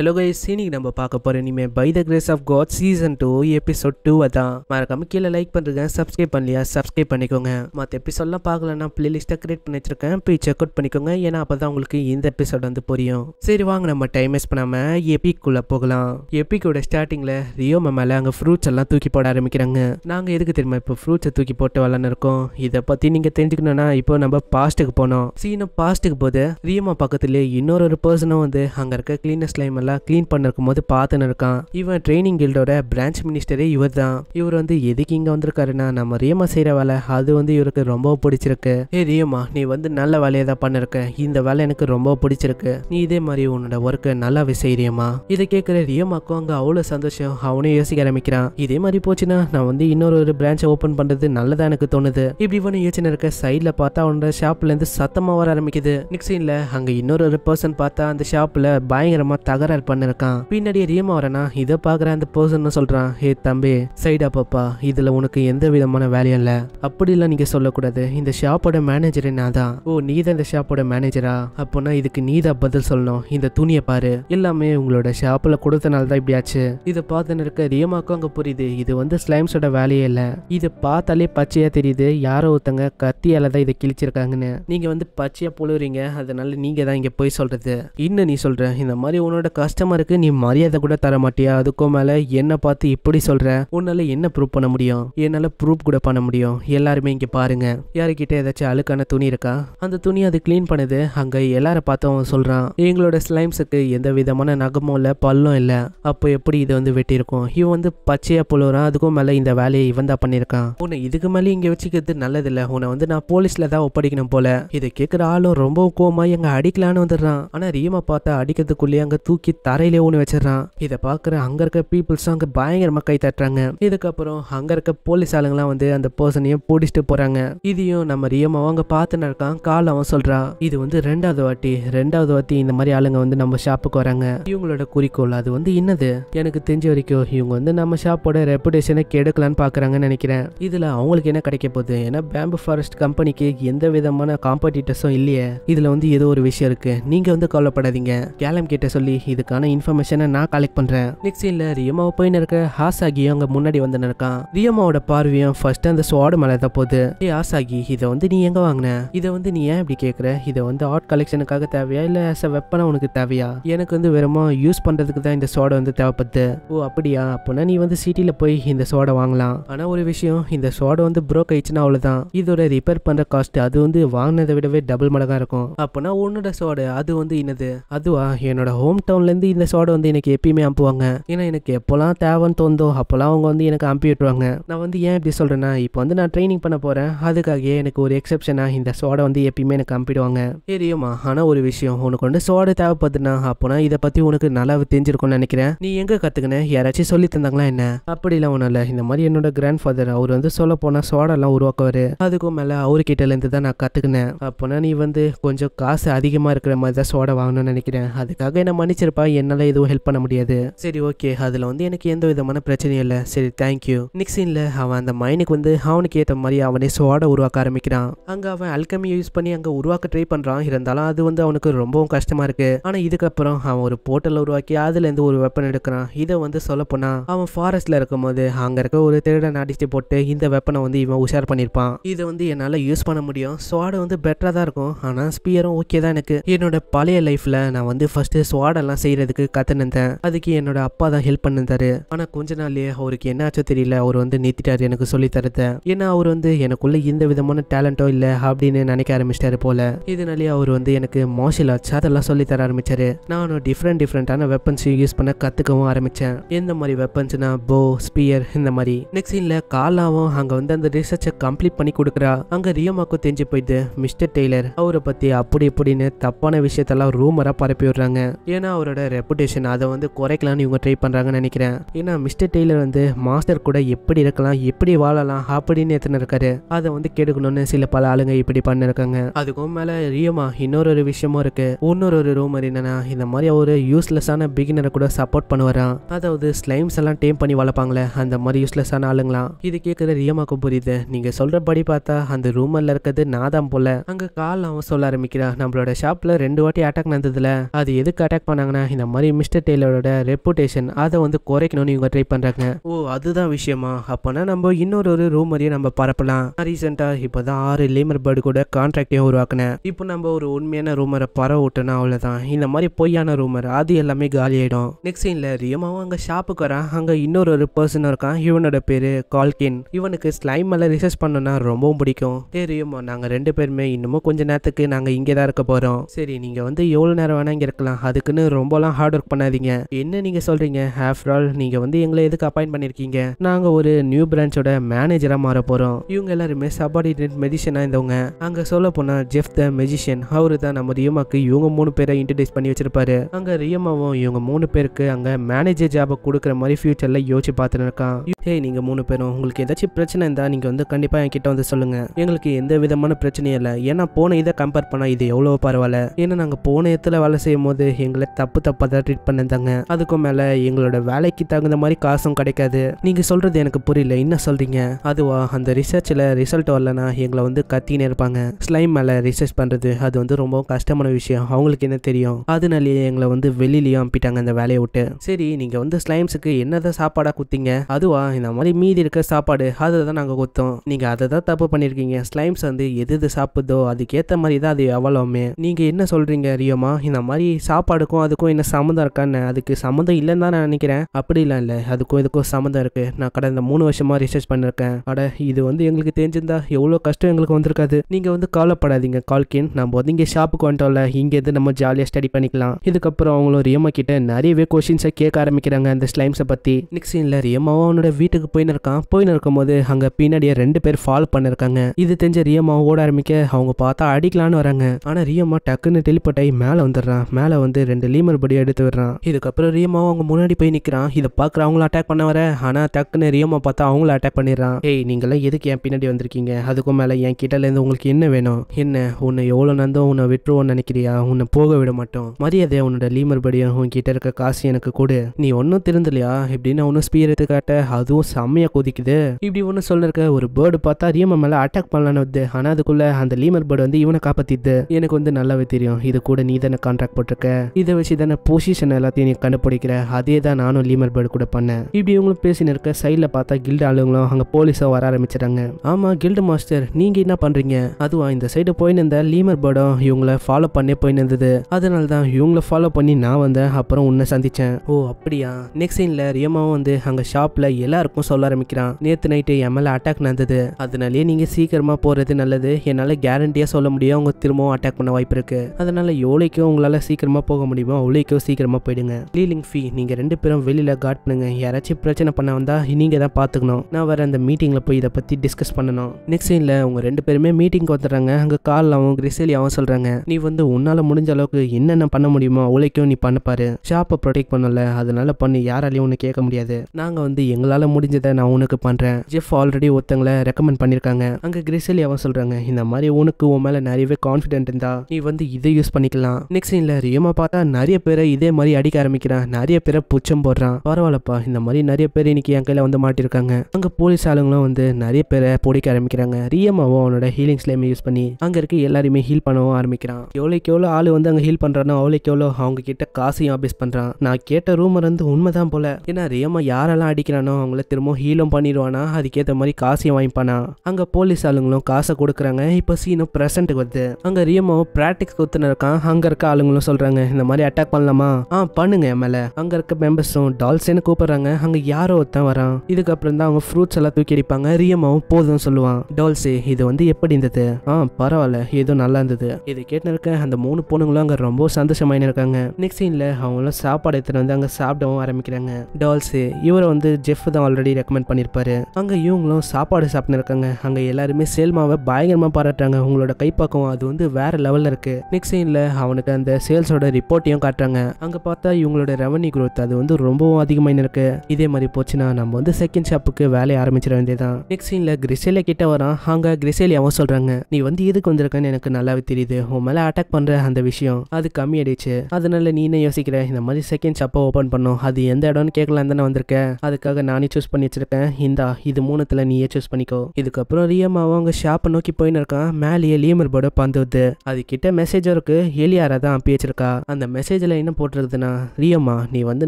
hello guys இன்னைக்கு நம்ம பார்க்க போகிற இனிமேல் by the grace of God season two episode டூவை தான் மறக்காம கீழே லைக் பண்ணுறேங்க சப்ஸ்கிரைப் பண்ணலையா சப்ஸ்கிரைப் பண்ணிக்கோங்க மற்ற எபிசோட்லாம் பார்க்கலன்னா லிஸ்ட்டை கிரியேட் பண்ணி வச்சிருக்கேன் போய் செக் அவுட் பண்ணிக்கோங்க ஏன்னா அப்போ தான் உங்களுக்கு இந்த எபிசோட் வந்து புரியும் சரி வாங்க நம்ம டைம் வேஸ்ட் பண்ணாமல் எபிக்குள்ளே போகலாம் எபிக்கோட ஸ்டார்டிங்கில் ரியோ மேலே அங்கே ஃப்ரூட்ஸ் எல்லாம் தூக்கி போட ஆரம்பிக்கிறாங்க நாங்கள் எதுக்கு தெரியுமா இப்போ ஃப்ரூட்ஸை தூக்கி போட்டு வரலான்னு இருக்கோம் இதை பற்றி நீங்கள் தெரிஞ்சுக்கணும்னா இப்போ நம்ம பாஸ்ட்டுக்கு போனோம் சீனும் பாஸ்ட்டுக்கு போது ரியோமா பக்கத்துலேயே இன்னொரு ஒரு பர்சனும் வந்து அங்கே இருக்க கிளீனஸ் லைம் நல்லா கிளீன் பண்ணிருக்கும் போது பார்த்துன்னு இருக்கான் இவன் ட்ரைனிங் கில்டோட பிரான்ச் மினிஸ்டரே இவர் தான் இவர் வந்து எதுக்கு இங்க வந்திருக்காருன்னா நம்ம ரியமா செய்யற வேலை அது வந்து இவருக்கு ரொம்ப பிடிச்சிருக்கு ஏ ரியமா நீ வந்து நல்ல வேலையை தான் பண்ணிருக்க இந்த வேலை எனக்கு ரொம்ப பிடிச்சிருக்கு நீ இதே மாதிரி உன்னோட ஒர்க்கை நல்லா செய்யறியம்மா இதை கேட்கிற ரியமாக்கும் அங்க அவ்வளவு சந்தோஷம் அவனும் யோசிக்க ஆரம்பிக்கிறான் இதே மாதிரி போச்சுன்னா நான் வந்து இன்னொரு ஒரு பிரான்ச்சை ஓப்பன் பண்றது நல்லதா எனக்கு தோணுது இப்படி ஒன்று யோசனை இருக்க சைட்ல பார்த்தா அவனோட இருந்து சத்தமா வர ஆரம்பிக்குது நெக்ஸ்ட் அங்க இன்னொரு ஒரு பர்சன் பார்த்தா அந்த ஷாப்ல பயங்கரமா தகர ஃபயர் பண்ணிருக்கான் பின்னாடியே ரீமா வரனா இதை பாக்குற அந்த பர்சன் சொல்றான் ஹே தம்பி சைடா பாப்பா இதுல உனக்கு எந்த விதமான வேலையும் இல்ல அப்படிலாம் நீங்க சொல்லக்கூடாது இந்த ஷாப்போட மேனேஜர் என்னதான் தான் ஓ நீ தான் இந்த ஷாப்போட மேனேஜரா அப்போனா இதுக்கு நீ தான் பதில் சொல்லணும் இந்த துணியை பாரு எல்லாமே உங்களோட ஷாப்ல கொடுத்தனால தான் இப்படி ஆச்சு இதை பார்த்துன்னு இருக்க ரீமாக்கும் அங்க புரியுது இது வந்து ஸ்லைம்ஸோட வேலையே இல்ல இது பார்த்தாலே பச்சையா தெரியுது யாரோ ஒருத்தங்க கத்தியால தான் இதை கிழிச்சிருக்காங்கன்னு நீங்க வந்து பச்சையா புழுறீங்க அதனால நீங்க தான் இங்க போய் சொல்றது இன்னும் நீ சொல்ற இந்த மாதிரி உன்னோட கஸ்டமருக்கு நீ மரியாதை கூட தர மாட்டியா அதுக்கும் மேலே என்னை பார்த்து இப்படி சொல்ற உன்னால என்ன ப்ரூவ் பண்ண முடியும் என்னால் ப்ரூவ் கூட பண்ண முடியும் எல்லாருமே இங்கே பாருங்க யாருக்கிட்ட ஏதாச்சும் அழுக்கான துணி இருக்கா அந்த துணி அது க்ளீன் பண்ணுது அங்கே எல்லாரை பார்த்தவன் அவன் எங்களோட ஸ்லைம்ஸுக்கு எந்த விதமான நகமும் இல்லை பல்லும் இல்லை அப்போ எப்படி இதை வந்து வெட்டியிருக்கும் இவன் வந்து பச்சையா புழுறான் அதுக்கும் மேலே இந்த வேலையை இவன் தான் பண்ணியிருக்கான் உன்னை இதுக்கு மேலே இங்கே வச்சுக்கிறது இல்ல உன்னை வந்து நான் போலீஸில் தான் ஒப்படைக்கணும் போல இதை கேட்குற ஆளும் ரொம்ப கோமா எங்க அடிக்கலான்னு வந்துடுறான் ஆனால் ரீமா பார்த்தா அடிக்கிறதுக்குள்ளேயே அங்கே தூக்கி தரையிலே ஒன்று வச்சிடறான் இதை பார்க்குற அங்கே இருக்க பீப்புள்ஸும் அங்கே பயங்கரமாக கை தட்டுறாங்க இதுக்கப்புறம் அங்கே இருக்க போலீஸ் ஆளுங்களாம் வந்து அந்த பர்சனையும் பிடிச்சிட்டு போகிறாங்க இதையும் நம்ம ரியமாவும் அங்கே பார்த்து நடக்கான் கால் அவன் சொல்கிறான் இது வந்து ரெண்டாவது வாட்டி ரெண்டாவது வாட்டி இந்த மாதிரி ஆளுங்க வந்து நம்ம ஷாப்புக்கு வராங்க இவங்களோட குறிக்கோள் அது வந்து என்னது எனக்கு தெரிஞ்ச வரைக்கும் இவங்க வந்து நம்ம ஷாப்போட ரெப்புடேஷனை கெடுக்கலான்னு பார்க்குறாங்கன்னு நினைக்கிறேன் இதில் அவங்களுக்கு என்ன கிடைக்க போகுது ஏன்னா பேம்பு ஃபாரஸ்ட் கம்பெனிக்கு எந்த விதமான காம்படிட்டர்ஸும் இல்லையே இதில் வந்து ஏதோ ஒரு விஷயம் இருக்குது நீங்கள் வந்து கவலைப்படாதீங்க கேலம் கிட்ட சொல்லி இது அதுக்கான இன்ஃபர்மேஷனை நான் கலெக்ட் பண்ணுறேன் நெக்ஸ்ட் சீன்ல ரியமாவை போய் இருக்க ஹாசாகி அங்கே முன்னாடி வந்து நிற்கான் ரியமாவோட பார்வையும் ஃபர்ஸ்ட் அந்த சுவாடு மேலே தான் போகுது ஏ ஹாசாகி இதை வந்து நீ எங்க வாங்கின இதை வந்து நீ ஏன் இப்படி கேட்குற இதை வந்து ஆர்ட் கலெக்ஷனுக்காக தேவையா இல்லை ஆஸ் அ வெப்பனா உனக்கு தேவையா எனக்கு வந்து வெறுமா யூஸ் பண்ணுறதுக்கு தான் இந்த சோடை வந்து தேவைப்படுது ஓ அப்படியா அப்படின்னா நீ வந்து சிட்டியில் போய் இந்த சோடை வாங்கலாம் ஆனால் ஒரு விஷயம் இந்த சோடை வந்து ப்ரோக் ஆயிடுச்சுன்னா அவ்வளவுதான் இதோட ரிப்பேர் பண்ணுற காஸ்ட் அது வந்து வாங்கினதை விடவே டபுள் மடங்கா இருக்கும் அப்படின்னா உன்னோட சோடு அது வந்து என்னது அதுவா என்னோட ஹோம் டவுன்ல அப்போலேருந்து இந்த சோடை வந்து எனக்கு எப்பயுமே அனுப்புவாங்க ஏன்னா எனக்கு எப்போல்லாம் தேவைன்னு தோந்தோ அப்போல்லாம் அவங்க வந்து எனக்கு அனுப்பி விட்டுருவாங்க நான் வந்து ஏன் இப்படி சொல்கிறேன்னா இப்போ வந்து நான் ட்ரைனிங் பண்ண போகிறேன் அதுக்காகவே எனக்கு ஒரு எக்ஸப்ஷனாக இந்த சோடை வந்து எப்பயுமே எனக்கு அனுப்பிடுவாங்க தெரியுமா ஆனால் ஒரு விஷயம் உனக்கு வந்து சோடை தேவைப்படுதுன்னா அப்போனா இதை பற்றி உனக்கு நல்லா தெரிஞ்சிருக்கும்னு நினைக்கிறேன் நீ எங்கே கற்றுக்கின யாராச்சும் சொல்லி தந்தாங்களா என்ன அப்படிலாம் ஒன்றும் இல்லை இந்த மாதிரி என்னோட கிராண்ட் ஃபாதர் அவர் வந்து சொல்ல போனால் சோடெல்லாம் உருவாக்குவார் அதுக்கும் மேலே அவர்கிட்டலேருந்து தான் நான் கற்றுக்கினேன் அப்போனா நீ வந்து கொஞ்சம் காசு அதிகமாக இருக்கிற மாதிரி தான் சோடை வாங்கணும்னு நினைக்கிறேன் அதுக்காக என்னை மன்னிச்சிருப்ப கண்டிப்பாக என்னால் எதுவும் ஹெல்ப் பண்ண முடியாது சரி ஓகே அதில் வந்து எனக்கு எந்த விதமான பிரச்சனையும் இல்லை சரி தேங்க்யூ நிக்ஸின்ல அவன் அந்த மைனுக்கு வந்து அவனுக்கு ஏற்ற மாதிரி அவனே சுவாடை உருவாக்க ஆரம்பிக்கிறான் அங்கே அவன் அல்கமி யூஸ் பண்ணி அங்கே உருவாக்க ட்ரை பண்ணுறான் இருந்தாலும் அது வந்து அவனுக்கு ரொம்பவும் கஷ்டமாக இருக்குது ஆனால் இதுக்கப்புறம் அவன் ஒரு போர்ட்டலை உருவாக்கி அதுலேருந்து ஒரு வெப்பன் எடுக்கிறான் இதை வந்து சொல்லப்போனா அவன் ஃபாரஸ்ட்டில் இருக்கும்போது அங்கே இருக்க ஒரு திருடன் அடிச்சு போட்டு இந்த வெப்பனை வந்து இவன் உஷார் பண்ணியிருப்பான் இதை வந்து என்னால் யூஸ் பண்ண முடியும் சுவாடை வந்து பெட்டராக தான் இருக்கும் ஆனால் ஸ்பியரும் ஓகே தான் எனக்கு என்னோட பழைய லைஃப்பில் நான் வந்து ஃபஸ்ட்டு ஸ்வாடெல்லாம் செய்கிறதுக்கு கற்றுனுந்தேன் அதுக்கு என்னோட அப்பா தான் ஹெல்ப் பண்ணிருந்தாரு ஆனால் கொஞ்ச நாள்லயே அவருக்கு என்னாச்சோ தெரியல அவர் வந்து நீத்திட்டாரு எனக்கு சொல்லி தரத ஏன்னா அவர் வந்து எனக்குள்ள இந்த விதமான டேலண்டோ இல்லை அப்படின்னு நினைக்க ஆரம்பிச்சிட்டாரு போல இதனாலேயே அவர் வந்து எனக்கு மார்ஷியல் ஆர்ட்ஸ் அதெல்லாம் சொல்லி தர ஆரம்பிச்சாரு நானும் டிஃப்ரெண்ட் டிஃப்ரெண்டான வெப்பன்ஸ் யூஸ் பண்ண கற்றுக்கவும் ஆரம்பித்தேன் எந்த மாதிரி வெப்பன்ஸ்னா போ ஸ்பியர் இந்த மாதிரி நெக்ஸ்ட் சீனில் காலாவும் அங்கே வந்து அந்த ரிசர்ச்சை கம்ப்ளீட் பண்ணி கொடுக்குறா அங்கே ரியமாக்கும் தெரிஞ்சு போயிட்டு மிஸ்டர் டெய்லர் அவரை பற்றி அப்படி இப்படின்னு தப்பான விஷயத்தெல்லாம் ரூமரா பரப்பி விடுறாங்க ஏன்னா அவரோட டெய்லரோட ரெப்புடேஷன் அதை வந்து குறைக்கலாம்னு இவங்க ட்ரை பண்ணுறாங்கன்னு நினைக்கிறேன் ஏன்னா மிஸ்டர் டெய்லர் வந்து மாஸ்டர் கூட எப்படி இருக்கலாம் எப்படி வாழலாம் அப்படின்னு எத்தனை இருக்காரு அதை வந்து கெடுக்கணும்னு சில பல ஆளுங்க இப்படி பண்ணிருக்காங்க அதுக்கும் மேலே ரியமா இன்னொரு ஒரு விஷயமும் இருக்கு இன்னொரு ஒரு ரூமர் என்னன்னா இந்த மாதிரி ஒரு யூஸ்லெஸ்ஸான பிகினரை கூட சப்போர்ட் பண்ணுவாரான் அதாவது ஸ்லைம்ஸ் எல்லாம் டேம் பண்ணி வளர்ப்பாங்களே அந்த மாதிரி யூஸ்லெஸ்ஸான ஆளுங்களாம் இது கேட்குற ரியமாக்கும் புரியுது நீங்கள் சொல்கிறபடி பார்த்தா அந்த ரூமரில் இருக்கிறது நான் தான் போல அங்கே கால் அவன் சொல்ல ஆரம்பிக்கிறா நம்மளோட ஷாப்பில் ரெண்டு வாட்டி அட்டாக் நடந்ததுல அது எதுக்கு அட்டாக் பண்ணாங்கன்னா இந்த மாதிரி மிஸ்டர் டெய்லரோட ரெப்புடேஷன் அதை வந்து குறைக்கணும்னு இவங்க ட்ரை பண்ணுறாங்க ஓ அதுதான் விஷயமா அப்போனா நம்ம இன்னொரு ஒரு ரூமரையும் நம்ம பரப்பலாம் ரீசெண்டாக இப்போ தான் ஆறு லேமர் பேர்டு கூட கான்ட்ராக்டையும் உருவாக்குனேன் இப்போ நம்ம ஒரு உண்மையான ரூமரை பரவ விட்டோன்னா அவ்வளோதான் இந்த மாதிரி பொய்யான ரூமர் அது எல்லாமே காலியாயிடும் நெக்ஸ்ட் சீனில் ரியமாவும் அங்கே ஷாப்புக்கு வரான் அங்கே இன்னொரு ஒரு பர்சன் இருக்கான் இவனோட பேர் கால்கின் இவனுக்கு ஸ்லைம் எல்லாம் ரிசர்ச் பண்ணோன்னா ரொம்பவும் பிடிக்கும் தெரியும் நாங்கள் ரெண்டு பேருமே இன்னமும் கொஞ்ச நேரத்துக்கு நாங்கள் இங்கே தான் இருக்க போகிறோம் சரி நீங்கள் வந்து எவ்வளோ நேரம் வேணால் இங்கே இருக்கலாம் அதுக்குன்னு ரொம்ப இப்போலாம் ஹார்ட் ஒர்க் பண்ணாதீங்க என்ன நீங்க சொல்றீங்க ஆஃப்டர் ஆல் நீங்க வந்து எங்களை எதுக்கு அப்பாயிண்ட் பண்ணிருக்கீங்க நாங்க ஒரு நியூ பிரான்ச்சோட மேனேஜரா மாற போறோம் இவங்க எல்லாருமே சபார்டினேட் மெஜிஷியனா இருந்தவங்க அங்க சொல்ல போனா ஜெஃப் த மெஜிஷியன் அவரு தான் நம்ம ரியமாக்கு இவங்க மூணு பேரை இன்ட்ரடியூஸ் பண்ணி வச்சிருப்பாரு அங்க ரியமாவும் இவங்க மூணு பேருக்கு அங்க மேனேஜர் ஜாபை கொடுக்குற மாதிரி ஃபியூச்சர்ல யோசிச்சு பார்த்துருக்கான் இருக்கான் ஹே மூணு பேரும் உங்களுக்கு ஏதாச்சும் பிரச்சனை இருந்தா நீங்க வந்து கண்டிப்பா என்கிட்ட வந்து சொல்லுங்க எங்களுக்கு எந்த விதமான பிரச்சனையும் இல்லை ஏன்னா போன இதை கம்பேர் பண்ணா இது எவ்வளவு பரவாயில்ல ஏன்னா நாங்க போன இடத்துல வேலை செய்யும் போது எங்களை தப்பு தப்பா தான் ட்ரீட் பண்ணிருந்தாங்க அதுக்கும் மேல எங்களோட வேலைக்கு தகுந்த மாதிரி காசும் கிடைக்காது நீங்க சொல்றது எனக்கு புரியல என்ன சொல்றீங்க அதுவா அந்த ரிசர்ச்ல ரிசல்ட் வரலனா எங்களை வந்து கத்தினே இருப்பாங்க ஸ்லைம் மேல ரிசர்ச் பண்றது அது வந்து ரொம்ப கஷ்டமான விஷயம் அவங்களுக்கு என்ன தெரியும் அதனாலேயே எங்களை வந்து வெளியிலயும் அனுப்பிட்டாங்க அந்த வேலையை விட்டு சரி நீங்க வந்து ஸ்லைம்ஸுக்கு என்னதான் சாப்பாடாக குத்திங்க அதுவா இந்த மாதிரி மீதி இருக்க சாப்பாடு அதை தான் நாங்கள் குத்தோம் நீங்க அதை தான் தப்பு பண்ணியிருக்கீங்க ஸ்லைம்ஸ் வந்து எது எது சாப்பிடுதோ அதுக்கேற்ற மாதிரி தான் அது எவ்வளவுமே நீங்க என்ன சொல்றீங்க ரியோமா இந்த மாதிரி சாப்பாடுக்கும் அதுக்கும் என்ன சம்மந்தம் இருக்கான்னு அதுக்கு சம்மந்தம் இல்லைன்னு தான் நான் நினைக்கிறேன் அப்படிலாம் இல்லை அதுக்கும் இதுக்கும் சம்மந்தம் இருக்குது நான் கடந்த மூணு வருஷமாக ரிசர்ச் பண்ணிருக்கேன் அட இது வந்து எங்களுக்கு தெரிஞ்சிருந்தா எவ்வளோ கஷ்டம் எங்களுக்கு வந்திருக்காது நீங்கள் வந்து கவலைப்படாதீங்க கால்கின் நம்ம வந்து இங்கே ஷாப்புக்கு வந்துட்டோம்ல இங்கேருந்து நம்ம ஜாலியாக ஸ்டடி பண்ணிக்கலாம் இதுக்கப்புறம் அவங்களும் ரியமா கிட்ட நிறையவே கொஷின்ஸை கேட்க ஆரம்பிக்கிறாங்க அந்த ஸ்லைம்ஸை பற்றி நெக்ஸ்ட் ரியமாவும் அவனோட வீட்டுக்கு போயின்னு இருக்கான் போயின்னு இருக்கும்போது அங்கே பின்னாடியே ரெண்டு பேர் ஃபாலோ பண்ணிருக்காங்க இது தெரிஞ்ச ரியமாவும் ஓட ஆரம்பிக்க அவங்க பார்த்தா அடிக்கலான்னு வராங்க ஆனால் ரியமா டக்குன்னு டெலிபட்டாகி மேலே வந்துடுறான் மேலே வந்து ரெண்டு லீமர் மறுபடியும் எடுத்து விடுறான் இதுக்கப்புறம் ரியமா அவங்க முன்னாடி போய் நிற்கிறான் இதை பார்க்குற அவங்கள அட்டாக் பண்ண வர ஆனால் டக்குன்னு ரியமா பார்த்தா அவங்கள அட்டாக் பண்ணிடுறான் ஏய் நீங்களாம் எதுக்கு என் பின்னாடி வந்திருக்கீங்க அதுக்கும் மேலே என் கிட்டலேருந்து உங்களுக்கு என்ன வேணும் என்ன உன்னை எவ்வளோ நந்தோ உன்னை விட்டுருவோன்னு நினைக்கிறியா உன்னை போக விட மாட்டோம் மரியாதை உன்னோட லீமர்படியும் உன்கிட்ட இருக்க காசு எனக்கு கொடு நீ ஒன்றும் திருந்தலையா இப்படின்னு ஒன்றும் ஸ்பீட் எடுத்து காட்ட அதுவும் செம்மையாக கொதிக்குது இப்படி ஒன்று சொல்லிருக்க ஒரு பேர்டு பார்த்தா ரியமா மேலே அட்டாக் பண்ணலான்னு வந்து ஆனால் அதுக்குள்ளே அந்த லீமர் பேர்டு வந்து இவனை காப்பாற்றிது எனக்கு வந்து நல்லாவே தெரியும் இது கூட நீ தானே கான்ட்ராக்ட் போட்டிருக்க இதை வச்சு சரியான பொசிஷன் எல்லாத்தையும் நீ கண்டுபிடிக்கிற அதே தான் நானும் லீமர் பேர்டு கூட பண்ணேன் இப்படி இவங்களும் பேசினு இருக்க சைடில் பார்த்தா கில்டு ஆளுங்களும் அங்கே போலீஸும் வர ஆரம்பிச்சிட்டாங்க ஆமாம் கில்டு மாஸ்டர் நீங்கள் என்ன பண்ணுறீங்க அதுவா இந்த சைடு போயின்னு இருந்த லீமர் பேர்டும் இவங்கள ஃபாலோ பண்ணே போயின்னு இருந்தது அதனால தான் இவங்கள ஃபாலோ பண்ணி நான் வந்தேன் அப்புறம் உன்னை சந்தித்தேன் ஓ அப்படியா நெக்ஸ்ட் சைன்ல ரியமாவும் வந்து அங்கே ஷாப்பில் எல்லாருக்கும் சொல்ல ஆரம்பிக்கிறான் நேற்று நைட்டு என் மேலே அட்டாக் நடந்தது அதனாலேயே நீங்கள் சீக்கிரமாக போகிறது நல்லது என்னால் கேரண்டியாக சொல்ல முடியும் அவங்க திரும்பவும் அட்டாக் பண்ண வாய்ப்பு இருக்குது அதனால் எவ்வளோக்கும் உங்களால் சீக்கிரமாக போக முடியுமோ அவ்வளோ துபாய்க்கோ சீக்கிரமாக போயிடுங்க கிளீலிங் ஃபீ நீங்கள் ரெண்டு பேரும் வெளியில் காட் பண்ணுங்க யாராச்சும் பிரச்சனை பண்ண வந்தால் நீங்கள் தான் பார்த்துக்கணும் நான் வர அந்த மீட்டிங்கில் போய் இதை பற்றி டிஸ்கஸ் பண்ணணும் நெக்ஸ்ட் சீனில் அவங்க ரெண்டு பேருமே மீட்டிங்க்கு வந்துடுறாங்க அங்கே கால்லாவும் கிரிசேலியாவும் சொல்கிறாங்க நீ வந்து உன்னால் முடிஞ்ச அளவுக்கு என்னென்ன பண்ண முடியுமோ அவளைக்கும் நீ பண்ணப்பாரு ஷாப்பை ப்ரொடெக்ட் பண்ணல அதனால பண்ணி யாராலையும் ஒன்று கேட்க முடியாது நாங்கள் வந்து எங்களால் முடிஞ்சதை நான் உனக்கு பண்ணுறேன் ஜெஃப் ஆல்ரெடி ஒருத்தங்களை ரெக்கமெண்ட் பண்ணியிருக்காங்க அங்கே கிரிசேலியாவும் சொல்கிறாங்க இந்த மாதிரி உனக்கு உன் மேலே நிறையவே கான்ஃபிடென்ட் இருந்தா நீ வந்து இதை யூஸ் பண்ணிக்கலாம் நெக்ஸ்ட் சீனில் ரியமாக பார்த்தா நிறைய பேரை இதே மாதிரி அடிக்க ஆரம்பிக்கிறான் நிறைய பேரை புச்சம் போடுறான் பரவாயில்லப்பா இந்த மாதிரி நிறைய பேர் இன்னைக்கு என் கையில் வந்து மாட்டிருக்காங்க அங்க போலீஸ் ஆளுங்களும் வந்து நிறைய பேரை பிடிக்க ஆரம்பிக்கிறாங்க ரியமாவும் அவனோட ஹீலிங் ஸ்லேமை யூஸ் பண்ணி அங்க இருக்க எல்லாருமே ஹீல் பண்ணவும் ஆரம்பிக்கிறான் எவ்வளோக்கு எவ்வளோ ஆளு வந்து அங்க ஹீல் பண்றானோ அவ்வளோக்கு எவ்வளோ அவங்க கிட்ட காசையும் ஆபீஸ் பண்றான் நான் கேட்ட ரூமர் வந்து உண்மைதான் போல ஏன்னா ரியமா யாரெல்லாம் அடிக்கிறானோ அவங்கள திரும்ப ஹீலும் பண்ணிடுவானா அதுக்கேற்ற மாதிரி காசையும் வாங்கிப்பானா அங்க போலீஸ் ஆளுங்களும் காசை கொடுக்குறாங்க இப்போ சீனும் பிரசன்ட் வருது அங்க ரியமாவும் பிராக்டிக்ஸ் கொடுத்துன்னு இருக்கான் அங்க இருக்க ஆளுங்களும் சொல்றாங்க இந்த மாதிரி அட்டாக் பண்ணலாமா ஆ பண்ணுங்க என் அங்க இருக்க மெம்பர்ஸும் டால்சேன்னு கூப்பிடுறாங்க அங்க யாரோ ஒருத்தன் வரான் இதுக்கப்புறம் தான் அவங்க ஃப்ரூட்ஸ் எல்லாம் தூக்கி அடிப்பாங்க ரியமாவும் போதும் சொல்லுவான் டால்சே இது வந்து எப்படி இருந்தது ஆ பரவாயில்ல ஏதோ நல்லா இருந்தது இது கேட்டு அந்த மூணு பொண்ணுங்களும் அங்க ரொம்ப சந்தோஷமாயின்னு இருக்காங்க நெக்ஸ்ட் சீன்ல அவங்களும் சாப்பாடு எடுத்துட்டு வந்து அங்க சாப்பிடவும் ஆரம்பிக்கிறாங்க டால்ஸு இவரை வந்து ஜெஃப் தான் ஆல்ரெடி ரெக்கமெண்ட் பண்ணியிருப்பாரு அங்கே இவங்களும் சாப்பாடு சாப்பிட்டு இருக்காங்க அங்கே எல்லாருமே சேல்மாவை பயங்கரமா பாராட்டுறாங்க உங்களோட கைப்பக்கம் அது வந்து வேற லெவலில் இருக்கு நெக்ஸ்ட் சீன்ல அவனுக்கு அந்த சேல்ஸோட ரிப்போர்ட்டையும் காட்டுறாங்க பார்க்குறாங்க அங்கே பார்த்தா இவங்களோட ரெவன்யூ க்ரோத் அது வந்து ரொம்பவும் அதிகமாக இருக்கு இதே மாதிரி போச்சுன்னா நம்ம வந்து செகண்ட் ஷாப்புக்கு வேலையை ஆரம்பிச்சிட வேண்டியதான் நெக்ஸ்ட் சீனில் கிரிசேலியா கிட்ட வரான் அங்கே அவன் சொல்கிறாங்க நீ வந்து எதுக்கு வந்திருக்கன்னு எனக்கு நல்லாவே தெரியுது உன் மேலே அட்டாக் பண்ணுற அந்த விஷயம் அது கம்மி ஆயிடுச்சு அதனால நீ என்ன யோசிக்கிற இந்த மாதிரி செகண்ட் ஷாப்பை ஓப்பன் பண்ணும் அது எந்த இடம்னு கேட்கலாம் தானே வந்திருக்கேன் அதுக்காக நானே சூஸ் பண்ணி வச்சிருக்கேன் இந்தா இது மூணுத்தில் நீயே சூஸ் பண்ணிக்கோ இதுக்கப்புறம் ரியமாவும் அவங்க ஷாப்பை நோக்கி போயின்னு இருக்கான் மேலேயே லீமர் போர்டை பந்து அது கிட்ட மெசேஜ் இருக்கு ஏலியாரா தான் அனுப்பி வச்சிருக்கா அந்த மெசேஜில் என்ன போட்டிருக்குதுண்ணா ரியம்மா நீ வந்து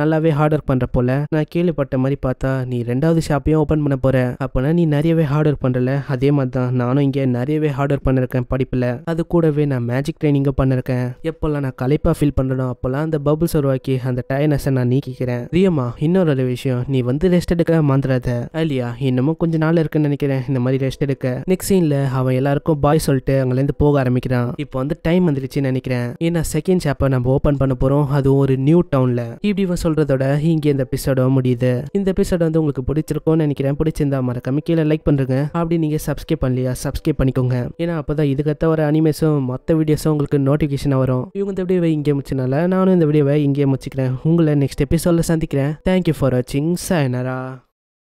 நல்லாவே ஹார்ட் ஒர்க் பண்ற போல நான் கேள்விப்பட்ட மாதிரி பார்த்தா நீ ரெண்டாவது ஷாப்பையும் ஓப்பன் பண்ண போற அப்பனா நீ நிறையவே ஹார்ட் ஒர்க் பண்றல அதே மாதிரி தான் நானும் இங்கே நிறையவே ஹார்ட் ஒர்க் பண்ணிருக்கேன் படிப்பில் அது கூடவே நான் மேஜிக் ட்ரைனிங்கும் பண்ணிருக்கேன் எப்போல்லாம் நான் கலைப்பா ஃபீல் பண்ணுறோம் அப்போல்லாம் அந்த பபுள்ஸ் உருவாக்கி அந்த டயர்னஸை நான் நீக்கிக்கிறேன் ரியம்மா இன்னொரு விஷயம் நீ வந்து ரெஸ்ட் எடுக்க மாந்திராத இல்லையா இன்னமும் கொஞ்சம் நாள் இருக்குன்னு நினைக்கிறேன் இந்த மாதிரி ரெஸ்ட் எடுக்க நெக்ஸ்ட் சீன்ல அவன் எல்லாருக்கும் பாய் சொல்லிட்டு அங்கேருந்து போக ஆரம்பிக்கிறான் இப்போ வந்து டைம் வந்துருச்சு நினைக்கிறேன் ஏன்னா செகண்ட் ஷாப்பை நம்ம ஓப்பன் பண்ண போறோம் போகிறோம் அதுவும் ஒரு நியூ டவுனில் இப்படி இவன் சொல்கிறதோட இங்கே இந்த எபிசோட முடியுது இந்த எபிசோட் வந்து உங்களுக்கு பிடிச்சிருக்கும்னு நினைக்கிறேன் பிடிச்சிருந்தா மறக்காம கீழே லைக் பண்ணுங்க அப்படி நீங்கள் சப்ஸ்கிரைப் பண்ணலையா சப்ஸ்கிரைப் பண்ணிக்கோங்க ஏன்னா அப்போ தான் இதுக்கத்த வர அனிமேஸும் மொத்த வீடியோஸும் உங்களுக்கு நோட்டிஃபிகேஷன் வரும் இவங்க இந்த வீடியோவை இங்கே முடிச்சனால நானும் இந்த வீடியோவை இங்கே முடிச்சுக்கிறேன் உங்களை நெக்ஸ்ட் எபிசோடில் சந்திக்கிறேன் தேங்க்யூ ஃபார் வாட்சிங் சாயனரா